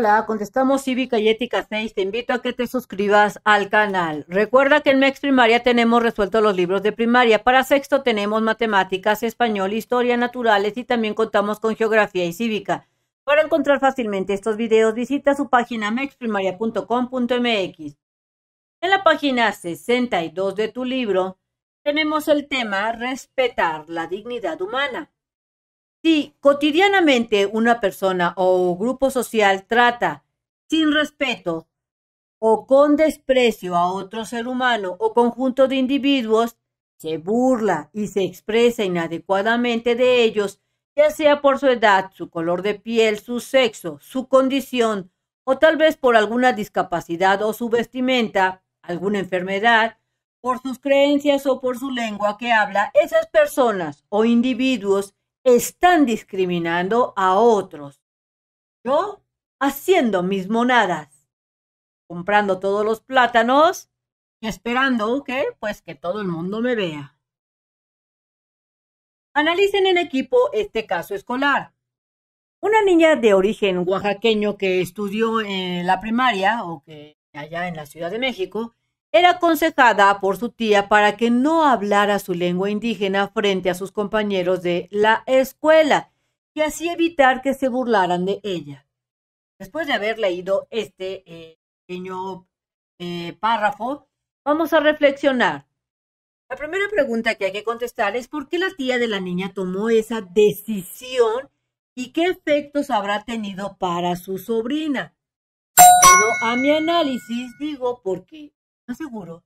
Hola, contestamos Cívica y Ética 6. Te invito a que te suscribas al canal. Recuerda que en MEX Primaria tenemos resueltos los libros de primaria. Para sexto tenemos matemáticas, español, historia, naturales y también contamos con geografía y cívica. Para encontrar fácilmente estos videos, visita su página mexprimaria.com.mx. En la página 62 de tu libro tenemos el tema Respetar la dignidad humana. Si cotidianamente una persona o grupo social trata sin respeto o con desprecio a otro ser humano o conjunto de individuos, se burla y se expresa inadecuadamente de ellos, ya sea por su edad, su color de piel, su sexo, su condición, o tal vez por alguna discapacidad o su vestimenta, alguna enfermedad, por sus creencias o por su lengua que habla, esas personas o individuos están discriminando a otros. Yo haciendo mis monadas, comprando todos los plátanos esperando que, pues, que todo el mundo me vea. Analicen en equipo este caso escolar. Una niña de origen oaxaqueño que estudió en la primaria o que allá en la Ciudad de México era aconsejada por su tía para que no hablara su lengua indígena frente a sus compañeros de la escuela y así evitar que se burlaran de ella. Después de haber leído este eh, pequeño eh, párrafo, vamos a reflexionar. La primera pregunta que hay que contestar es por qué la tía de la niña tomó esa decisión y qué efectos habrá tenido para su sobrina. a mi análisis digo por qué seguro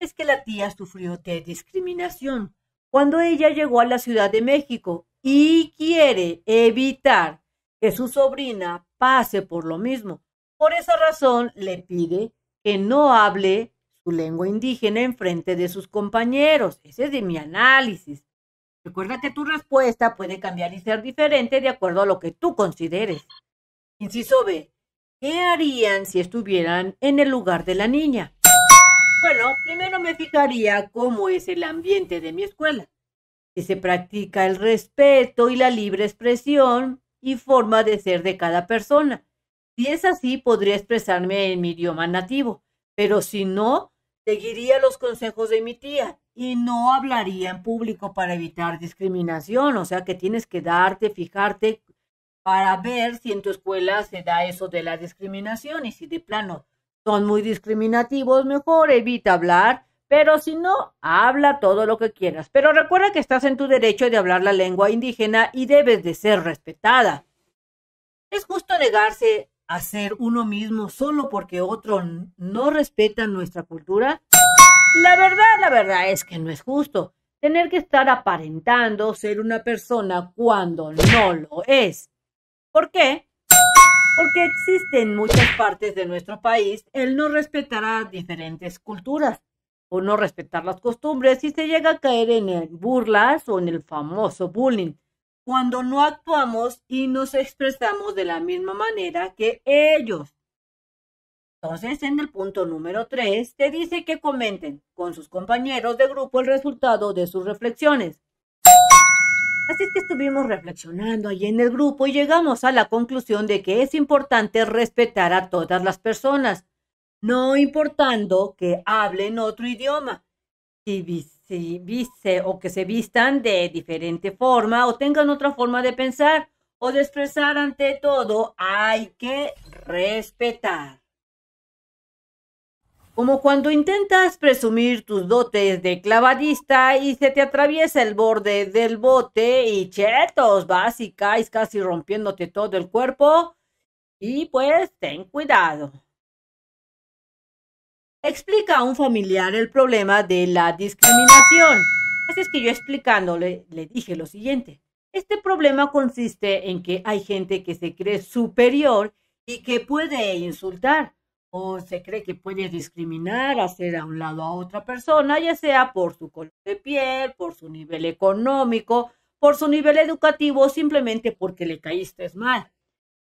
es que la tía sufrió de discriminación cuando ella llegó a la Ciudad de México y quiere evitar que su sobrina pase por lo mismo. Por esa razón le pide que no hable su lengua indígena en frente de sus compañeros. Ese es de mi análisis. Recuerda que tu respuesta puede cambiar y ser diferente de acuerdo a lo que tú consideres. Inciso B. ¿Qué harían si estuvieran en el lugar de la niña? primero me fijaría cómo es el ambiente de mi escuela, si se practica el respeto y la libre expresión y forma de ser de cada persona. Si es así, podría expresarme en mi idioma nativo, pero si no, seguiría los consejos de mi tía y no hablaría en público para evitar discriminación. O sea que tienes que darte, fijarte para ver si en tu escuela se da eso de la discriminación y si de plano son muy discriminativos, mejor evita hablar, pero si no, habla todo lo que quieras. Pero recuerda que estás en tu derecho de hablar la lengua indígena y debes de ser respetada. Es justo negarse a ser uno mismo solo porque otro no respeta nuestra cultura. La verdad, la verdad es que no es justo tener que estar aparentando ser una persona cuando no lo es. ¿Por qué? porque existe en muchas partes de nuestro país el no respetar a diferentes culturas o no respetar las costumbres y se llega a caer en el burlas o en el famoso bullying cuando no actuamos y nos expresamos de la misma manera que ellos. Entonces, en el punto número 3, te dice que comenten con sus compañeros de grupo el resultado de sus reflexiones. Así que estuvimos reflexionando allí en el grupo y llegamos a la conclusión de que es importante respetar a todas las personas, no importando que hablen otro idioma, si o que se vistan de diferente forma o tengan otra forma de pensar o de expresar ante todo, hay que respetar como cuando intentas presumir tus dotes de clavadista y se te atraviesa el borde del bote y chetos, vas y caes casi rompiéndote todo el cuerpo. Y pues ten cuidado. Explica a un familiar el problema de la discriminación. Así es que yo explicándole le dije lo siguiente. Este problema consiste en que hay gente que se cree superior y que puede insultar o se cree que puede discriminar, hacer a un lado a otra persona, ya sea por su color de piel, por su nivel económico, por su nivel educativo o simplemente porque le caíste mal.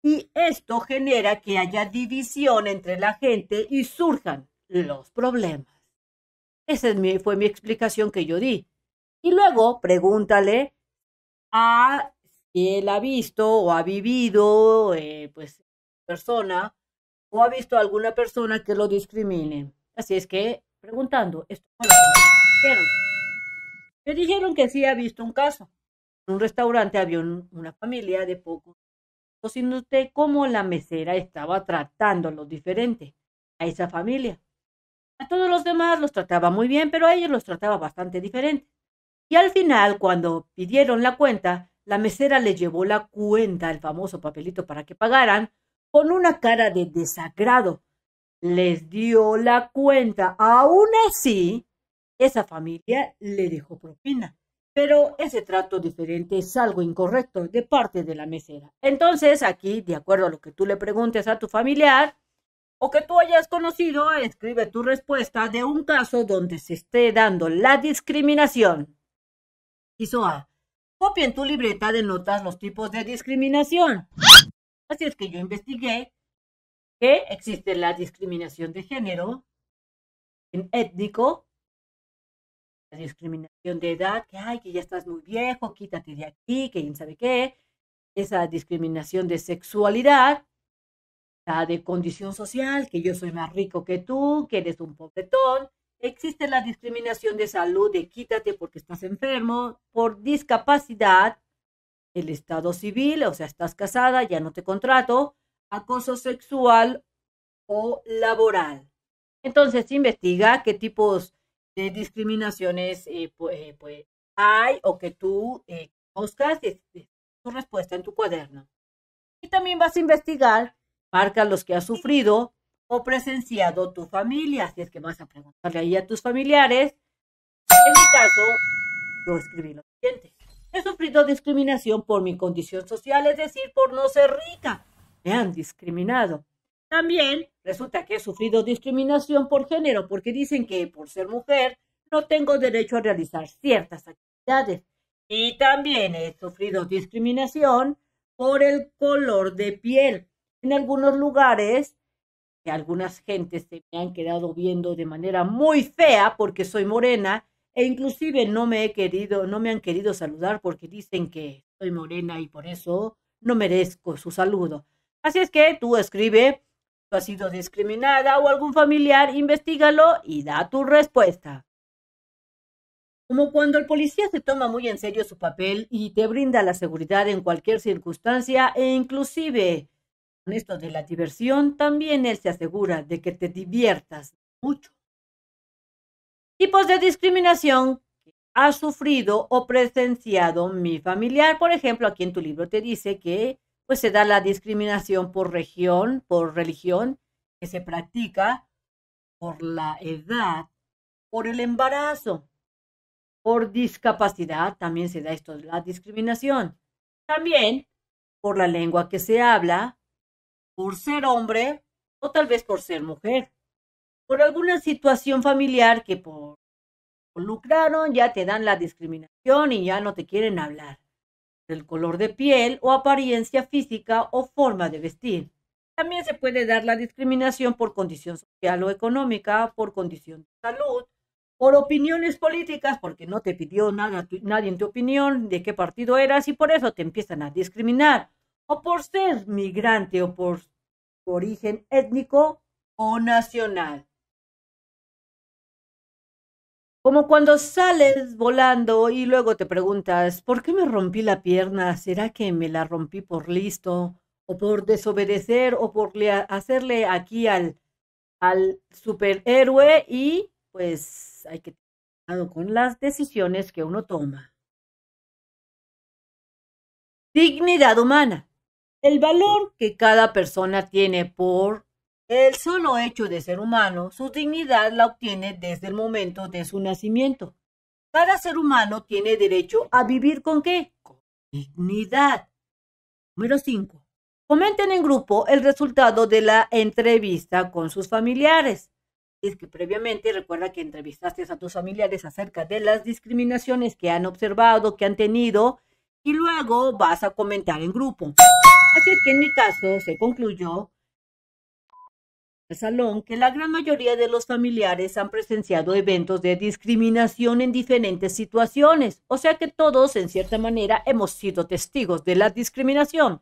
Y esto genera que haya división entre la gente y surjan los problemas. Esa es mi, fue mi explicación que yo di. Y luego pregúntale a si él ha visto o ha vivido, eh, pues, persona o ha visto alguna persona que lo discrimine. Así es que, preguntando, esto pero dijeron. Me dijeron que sí ha visto un caso. En un restaurante había una familia de pocos, usted cómo la mesera estaba tratando a los diferentes, a esa familia. A todos los demás los trataba muy bien, pero a ellos los trataba bastante diferente. Y al final, cuando pidieron la cuenta, la mesera le llevó la cuenta, el famoso papelito para que pagaran, con una cara de desagrado. Les dio la cuenta. Aún así, esa familia le dejó propina. Pero ese trato diferente es algo incorrecto de parte de la mesera. Entonces, aquí, de acuerdo a lo que tú le preguntes a tu familiar o que tú hayas conocido, escribe tu respuesta de un caso donde se esté dando la discriminación. Isoa, copia en tu libreta de notas los tipos de discriminación. Así es que yo investigué que existe la discriminación de género, en étnico, la discriminación de edad, que ay, que ya estás muy viejo, quítate de aquí, que quién sabe qué, esa discriminación de sexualidad, la de condición social, que yo soy más rico que tú, que eres un pobretón, existe la discriminación de salud, de quítate porque estás enfermo, por discapacidad, el estado civil, o sea, estás casada, ya no te contrato, acoso sexual o laboral. Entonces, investiga qué tipos de discriminaciones eh, eh, pues, hay o que tú eh, buscas tu respuesta en tu cuaderno. Y también vas a investigar, marca los que has sufrido o presenciado tu familia, si es que vas a preguntarle ahí a tus familiares. En mi caso, yo escribí lo siguiente he sufrido discriminación por mi condición social, es decir, por no ser rica. Me han discriminado. También resulta que he sufrido discriminación por género, porque dicen que por ser mujer no tengo derecho a realizar ciertas actividades. Y también he sufrido discriminación por el color de piel. En algunos lugares, algunas gentes se me han quedado viendo de manera muy fea porque soy morena e inclusive no me he querido, no me han querido saludar porque dicen que soy morena y por eso no merezco su saludo. Así es que tú escribe, tú has sido discriminada o algún familiar, investigalo y da tu respuesta. Como cuando el policía se toma muy en serio su papel y te brinda la seguridad en cualquier circunstancia e inclusive con esto de la diversión, también él se asegura de que te diviertas mucho tipos de discriminación que ha sufrido o presenciado mi familiar. Por ejemplo, aquí en tu libro te dice que pues se da la discriminación por región, por religión, que se practica por la edad, por el embarazo, por discapacidad, también se da esto, la discriminación. También por la lengua que se habla, por ser hombre o tal vez por ser mujer por alguna situación familiar que por lucraron, ya te dan la discriminación y ya no te quieren hablar. El color de piel o apariencia física o forma de vestir. También se puede dar la discriminación por condición social o económica, por condición de salud, por opiniones políticas, porque no te pidió nada, nadie en tu opinión de qué partido eras y por eso te empiezan a discriminar, o por ser migrante o por origen étnico o nacional. Como cuando sales volando y luego te preguntas, ¿por qué me rompí la pierna? ¿Será que me la rompí por listo? ¿O por desobedecer? ¿O por hacerle aquí al, superhéroe? Y pues hay que tener con las decisiones que uno toma. Dignidad humana. El valor que cada persona tiene por el solo hecho de ser humano, su dignidad la obtiene desde el momento de su nacimiento. Cada ser humano tiene derecho a vivir con qué? dignidad. Número 5. Comenten en grupo el resultado de la entrevista con sus familiares. Es que previamente recuerda que entrevistaste a tus familiares acerca de las discriminaciones que han observado, que han tenido, y luego vas a comentar en grupo. Así es que en mi caso se concluyó el salón que la gran mayoría de los familiares han presenciado eventos de discriminación en diferentes situaciones, o sea que todos, en cierta manera, hemos sido testigos de la discriminación.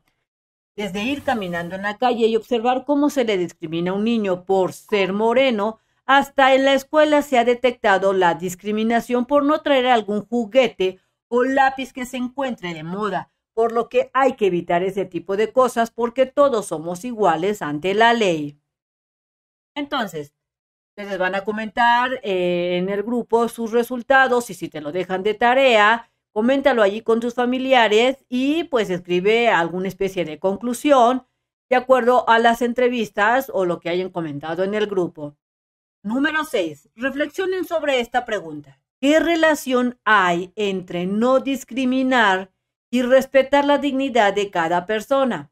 Desde ir caminando en la calle y observar cómo se le discrimina a un niño por ser moreno, hasta en la escuela se ha detectado la discriminación por no traer algún juguete o lápiz que se encuentre de moda, por lo que hay que evitar ese tipo de cosas porque todos somos iguales ante la ley. Entonces, ustedes van a comentar eh, en el grupo sus resultados y si te lo dejan de tarea, coméntalo allí con tus familiares y pues escribe alguna especie de conclusión de acuerdo a las entrevistas o lo que hayan comentado en el grupo. Número 6. Reflexionen sobre esta pregunta. ¿Qué relación hay entre no discriminar y respetar la dignidad de cada persona?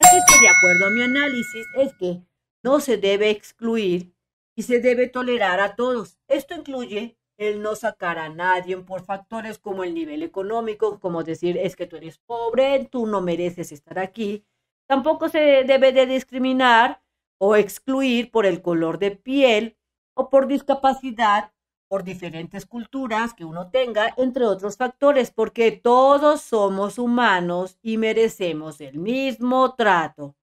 Así que de acuerdo a mi análisis es que no se debe excluir y se debe tolerar a todos. Esto incluye el no sacar a nadie por factores como el nivel económico, como decir es que tú eres pobre, tú no mereces estar aquí. Tampoco se debe de discriminar o excluir por el color de piel o por discapacidad, por diferentes culturas que uno tenga, entre otros factores, porque todos somos humanos y merecemos el mismo trato.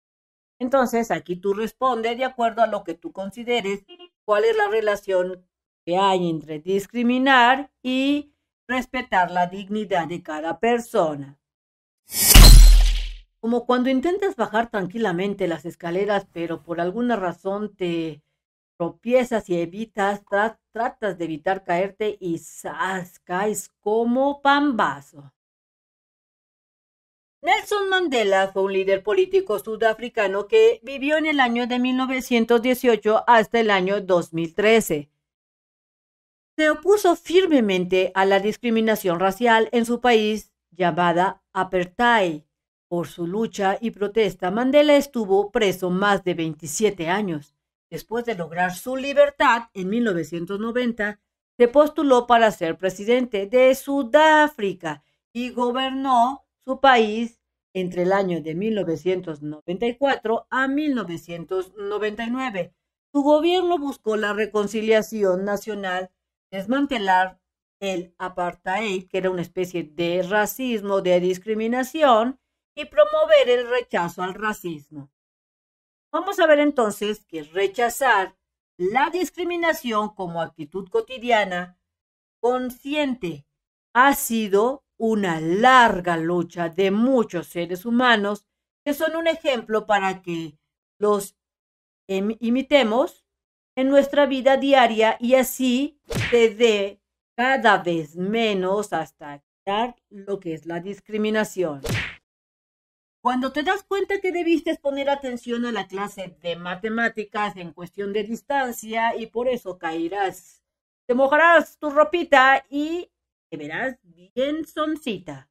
Entonces, aquí tú respondes de acuerdo a lo que tú consideres cuál es la relación que hay entre discriminar y respetar la dignidad de cada persona. Como cuando intentas bajar tranquilamente las escaleras, pero por alguna razón te tropiezas y evitas, tratas de evitar caerte y caes como pambazo. Nelson Mandela fue un líder político sudafricano que vivió en el año de 1918 hasta el año 2013. Se opuso firmemente a la discriminación racial en su país llamada apartheid. Por su lucha y protesta, Mandela estuvo preso más de 27 años. Después de lograr su libertad en 1990, se postuló para ser presidente de Sudáfrica y gobernó su país entre el año de 1994 a 1999. Su gobierno buscó la reconciliación nacional, desmantelar el apartheid, que era una especie de racismo, de discriminación, y promover el rechazo al racismo. Vamos a ver entonces que rechazar la discriminación como actitud cotidiana, consciente, ha sido una larga lucha de muchos seres humanos que son un ejemplo para que los em, imitemos en nuestra vida diaria y así se dé cada vez menos hasta dar lo que es la discriminación. Cuando te das cuenta que debiste poner atención a la clase de matemáticas en cuestión de distancia y por eso caerás, te mojarás tu ropita y te verás bien soncita.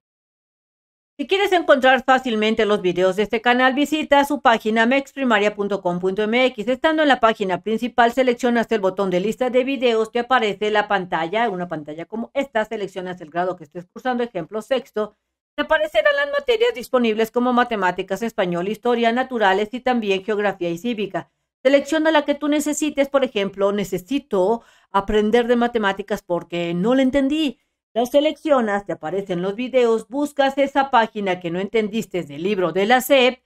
Si quieres encontrar fácilmente los videos de este canal, visita su página mexprimaria.com.mx. Estando en la página principal, seleccionas el botón de lista de videos, que aparece en la pantalla, una pantalla como esta, seleccionas el grado que estés cursando, ejemplo sexto, te aparecerán las materias disponibles como matemáticas, español, historia, naturales y también geografía y cívica. Selecciona la que tú necesites, por ejemplo, necesito aprender de matemáticas porque no la entendí. Lo seleccionas, te aparecen los videos, buscas esa página que no entendiste del libro de la SEP,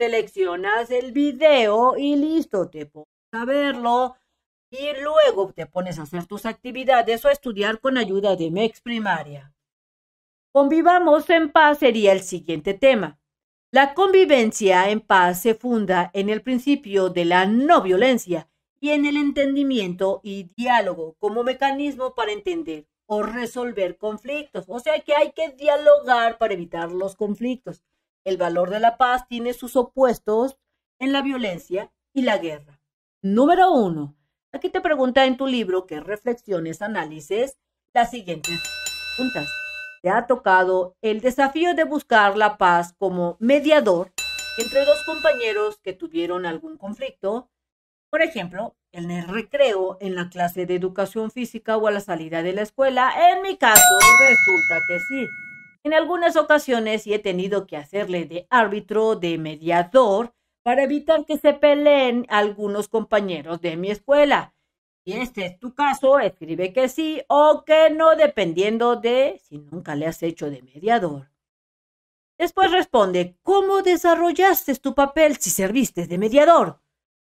seleccionas el video y listo, te pones a verlo y luego te pones a hacer tus actividades o a estudiar con ayuda de MEX primaria. Convivamos en paz sería el siguiente tema. La convivencia en paz se funda en el principio de la no violencia y en el entendimiento y diálogo como mecanismo para entender o resolver conflictos. O sea que hay que dialogar para evitar los conflictos. El valor de la paz tiene sus opuestos en la violencia y la guerra. Número uno. Aquí te pregunta en tu libro que reflexiones, análisis, las siguientes preguntas. ¿Te ha tocado el desafío de buscar la paz como mediador entre dos compañeros que tuvieron algún conflicto? Por ejemplo, en el recreo, en la clase de educación física o a la salida de la escuela. En mi caso, resulta que sí. En algunas ocasiones sí he tenido que hacerle de árbitro, de mediador, para evitar que se peleen algunos compañeros de mi escuela. Si este es tu caso, escribe que sí o que no, dependiendo de si nunca le has hecho de mediador. Después responde, ¿cómo desarrollaste tu papel si serviste de mediador?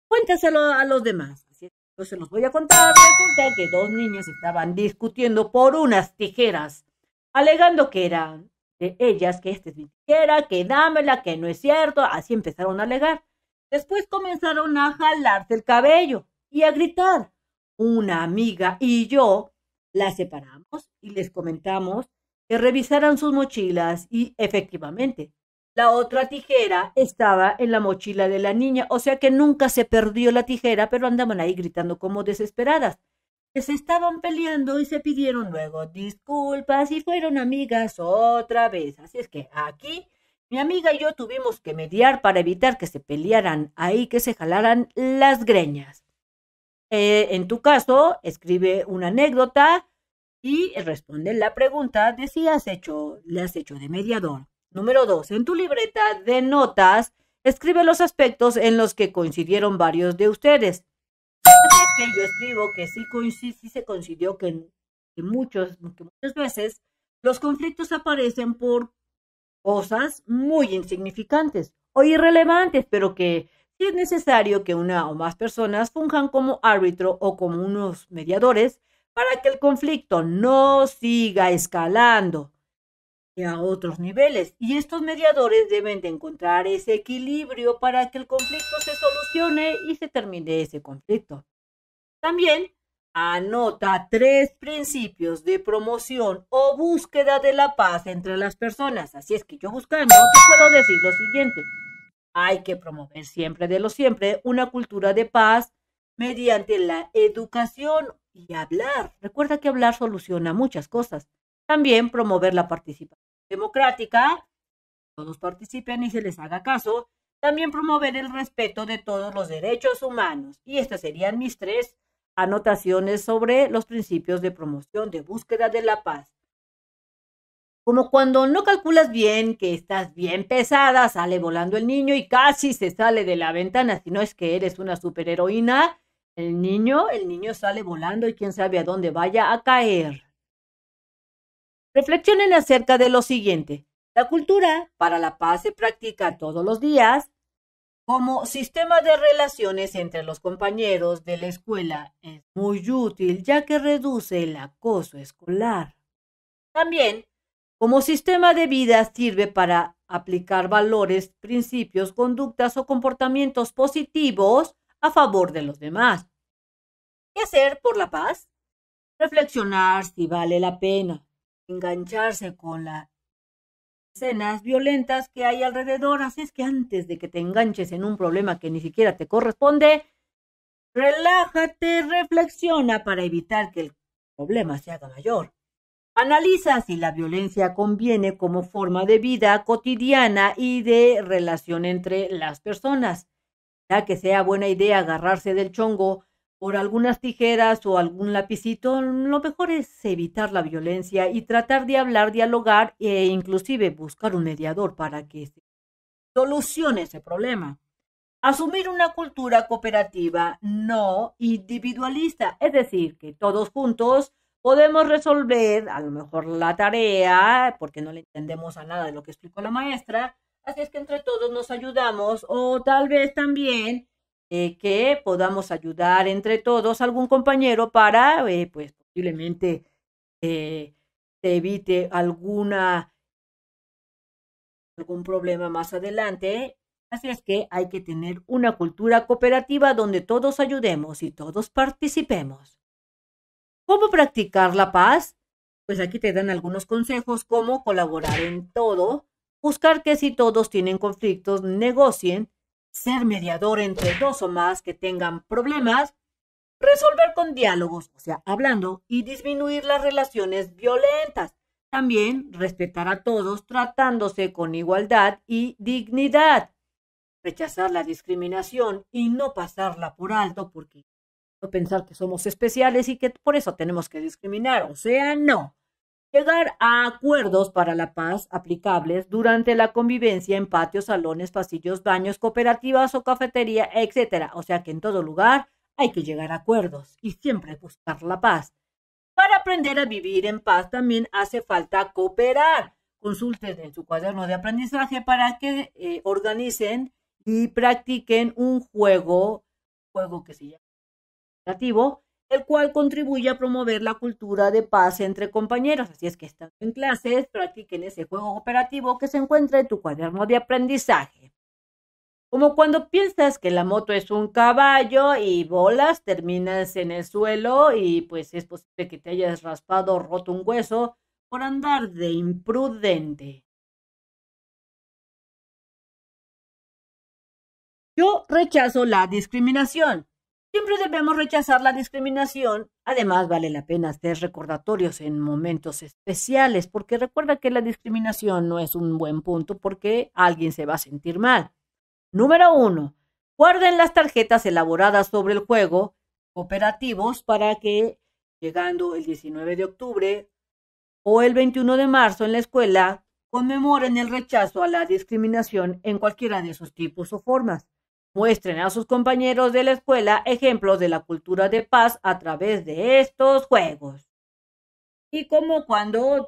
Cuéntaselo a los demás, entonces, se los voy a contar. Resulta que dos niñas estaban discutiendo por unas tijeras, alegando que eran de ellas, que esta es mi tijera, que dámela, que no es cierto. Así empezaron a alegar. Después comenzaron a jalarse el cabello y a gritar. Una amiga y yo las separamos y les comentamos que revisaran sus mochilas y efectivamente la otra tijera estaba en la mochila de la niña, o sea que nunca se perdió la tijera, pero andaban ahí gritando como desesperadas. Se estaban peleando y se pidieron luego disculpas y fueron amigas otra vez. Así es que aquí mi amiga y yo tuvimos que mediar para evitar que se pelearan ahí, que se jalaran las greñas. Eh, en tu caso, escribe una anécdota y responde la pregunta de si has hecho, le has hecho de mediador. Número 2. En tu libreta de notas, escribe los aspectos en los que coincidieron varios de ustedes. yo escribo que sí, se coincidió que, muchos, que muchas veces los conflictos aparecen por cosas muy insignificantes o irrelevantes, pero que sí es necesario que una o más personas funjan como árbitro o como unos mediadores para que el conflicto no siga escalando a otros niveles. Y estos mediadores deben de encontrar ese equilibrio para que el conflicto se solucione y se termine ese conflicto. También anota tres principios de promoción o búsqueda de la paz entre las personas. Así es que yo buscando puedo decir lo siguiente. Hay que promover siempre de lo siempre una cultura de paz mediante la educación y hablar. Recuerda que hablar soluciona muchas cosas. También promover la participación democrática, todos participen y se les haga caso, también promover el respeto de todos los derechos humanos. Y estas serían mis tres anotaciones sobre los principios de promoción de búsqueda de la paz. Como cuando no calculas bien que estás bien pesada, sale volando el niño y casi se sale de la ventana, si no es que eres una superheroína, el niño, el niño sale volando y quién sabe a dónde vaya a caer. Reflexionen acerca de lo siguiente. La cultura para la paz se practica todos los días como sistema de relaciones entre los compañeros de la escuela. Es muy útil ya que reduce el acoso escolar. También, como sistema de vida sirve para aplicar valores, principios, conductas o comportamientos positivos a favor de los demás. ¿Qué hacer por la paz? Reflexionar si vale la pena engancharse con las escenas violentas que hay alrededor. Así es que antes de que te enganches en un problema que ni siquiera te corresponde, relájate, reflexiona para evitar que el problema se haga mayor. Analiza si la violencia conviene como forma de vida cotidiana y de relación entre las personas. Ya que sea buena idea agarrarse del chongo por algunas tijeras o algún lapicito, lo mejor es evitar la violencia y tratar de hablar, dialogar e inclusive buscar un mediador para que se solucione ese problema. Asumir una cultura cooperativa no individualista, es decir, que todos juntos podemos resolver a lo mejor la tarea, porque no le entendemos a nada de lo que explicó la maestra, así es que entre todos nos ayudamos o tal vez también eh, que podamos ayudar entre todos a algún compañero para, eh, pues, posiblemente eh, se evite alguna algún problema más adelante. Así es que hay que tener una cultura cooperativa donde todos ayudemos y todos participemos. ¿Cómo practicar la paz? Pues aquí te dan algunos consejos, cómo colaborar en todo, buscar que si todos tienen conflictos, negocien ser mediador entre dos o más que tengan problemas, resolver con diálogos, o sea, hablando, y disminuir las relaciones violentas. También respetar a todos tratándose con igualdad y dignidad. Rechazar la discriminación y no pasarla por alto porque no pensar que somos especiales y que por eso tenemos que discriminar. O sea, no. Llegar a acuerdos para la paz aplicables durante la convivencia en patios, salones, pasillos, baños, cooperativas o cafetería, etc. O sea que en todo lugar hay que llegar a acuerdos y siempre buscar la paz. Para aprender a vivir en paz también hace falta cooperar. Consulten en su cuaderno de aprendizaje para que eh, organicen y practiquen un juego, juego que se llama cooperativo, el cual contribuye a promover la cultura de paz entre compañeros. Así es que estando en clases, practiquen ese juego operativo que se encuentra en tu cuaderno de aprendizaje. Como cuando piensas que la moto es un caballo y bolas, terminas en el suelo y pues es posible que te hayas raspado o roto un hueso por andar de imprudente. Yo rechazo la discriminación. Siempre debemos rechazar la discriminación. Además, vale la pena hacer recordatorios en momentos especiales, porque recuerda que la discriminación no es un buen punto porque alguien se va a sentir mal. Número uno, Guarden las tarjetas elaboradas sobre el juego operativos para que, llegando el 19 de octubre o el 21 de marzo en la escuela, conmemoren el rechazo a la discriminación en cualquiera de esos tipos o formas. Muestren a sus compañeros de la escuela ejemplos de la cultura de paz a través de estos juegos. Y como cuando el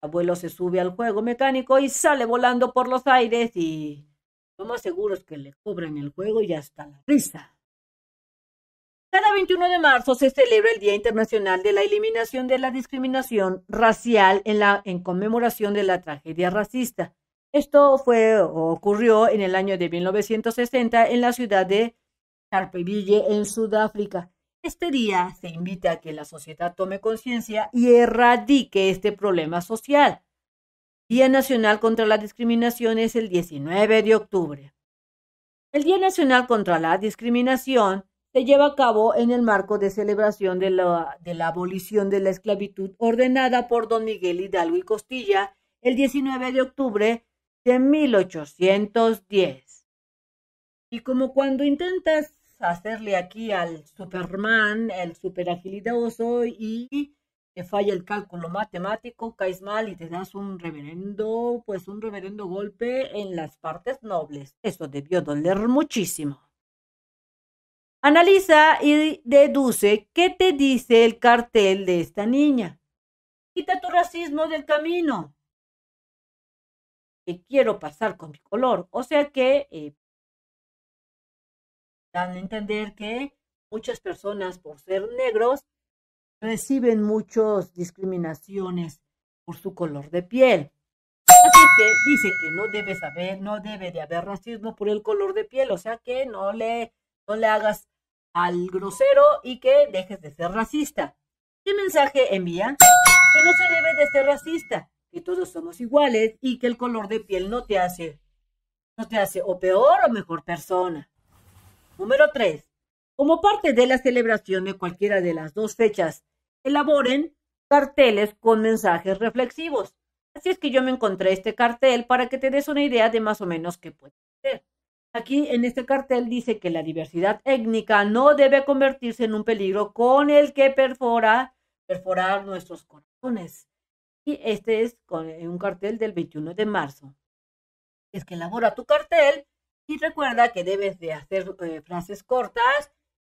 abuelo se sube al juego mecánico y sale volando por los aires y somos seguros que le cobran el juego y hasta la risa. Cada 21 de marzo se celebra el Día Internacional de la Eliminación de la Discriminación Racial en conmemoración de la tragedia racista esto fue, ocurrió en el año de 1960 en la ciudad de Carpeville, en Sudáfrica. Este día se invita a que la sociedad tome conciencia y erradique este problema social. Día Nacional contra la Discriminación es el 19 de octubre. El Día Nacional contra la Discriminación se lleva a cabo en el marco de celebración de la, de la abolición de la esclavitud ordenada por don Miguel Hidalgo y Costilla el 19 de octubre 1810. Y como cuando intentas hacerle aquí al Superman, el superagilidoso, y te falla el cálculo matemático, caes mal y te das un reverendo, pues un reverendo golpe en las partes nobles. Eso debió doler muchísimo. Analiza y deduce qué te dice el cartel de esta niña. Quita tu racismo del camino quiero pasar con mi color. O sea que eh dan a entender que muchas personas por ser negros reciben muchas discriminaciones por su color de piel. Así que dice que no debe saber, no debe de haber racismo por el color de piel, o sea que no le, no le hagas al grosero y que dejes de ser racista. ¿Qué mensaje envía? Que no se debe de ser racista, que todos somos iguales y que el color de piel no te hace, no te hace o peor o mejor persona. Número tres, Como parte de la celebración de cualquiera de las dos fechas, elaboren carteles con mensajes reflexivos. Así es que yo me encontré este cartel para que te des una idea de más o menos qué puede ser. Aquí en este cartel dice que la diversidad étnica no debe convertirse en un peligro con el que perfora, perforar nuestros corazones. Y este es con eh, un cartel del 21 de marzo. Es que elabora tu cartel y recuerda que debes de hacer eh, frases cortas,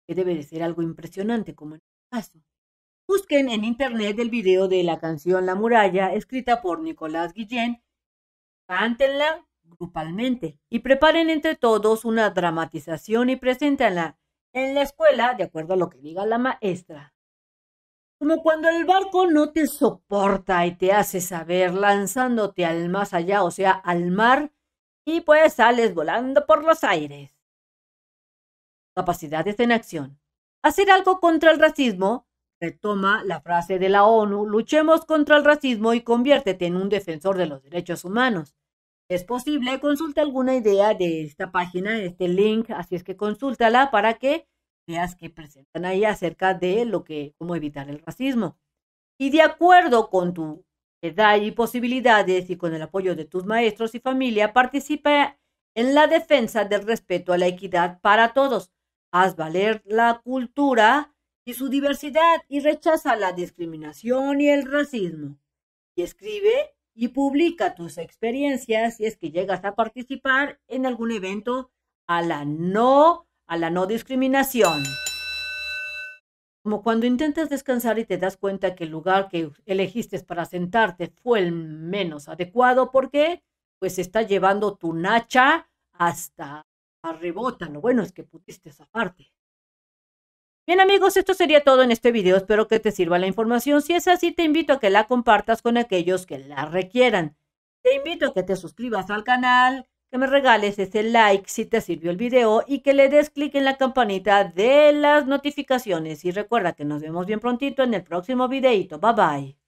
que debe de ser algo impresionante, como en este caso. Busquen en internet el video de la canción La muralla, escrita por Nicolás Guillén. Cántenla grupalmente y preparen entre todos una dramatización y preséntanla en la escuela de acuerdo a lo que diga la maestra como cuando el barco no te soporta y te hace saber lanzándote al más allá, o sea, al mar, y pues sales volando por los aires. Capacidades en acción. Hacer algo contra el racismo retoma la frase de la ONU, luchemos contra el racismo y conviértete en un defensor de los derechos humanos. Es posible, consulta alguna idea de esta página, de este link, así es que consúltala para que que presentan ahí acerca de lo que, cómo evitar el racismo. Y de acuerdo con tu edad y posibilidades y con el apoyo de tus maestros y familia, participa en la defensa del respeto a la equidad para todos. Haz valer la cultura y su diversidad y rechaza la discriminación y el racismo. Y escribe y publica tus experiencias si es que llegas a participar en algún evento a la no a la no discriminación. Como cuando intentas descansar y te das cuenta que el lugar que elegiste para sentarte fue el menos adecuado, porque pues está llevando tu nacha hasta arribota. Lo bueno es que pudiste parte Bien amigos, esto sería todo en este video. Espero que te sirva la información. Si es así, te invito a que la compartas con aquellos que la requieran. Te invito a que te suscribas al canal, que me regales ese like si te sirvió el video y que le des clic en la campanita de las notificaciones. Y recuerda que nos vemos bien prontito en el próximo videito. Bye bye.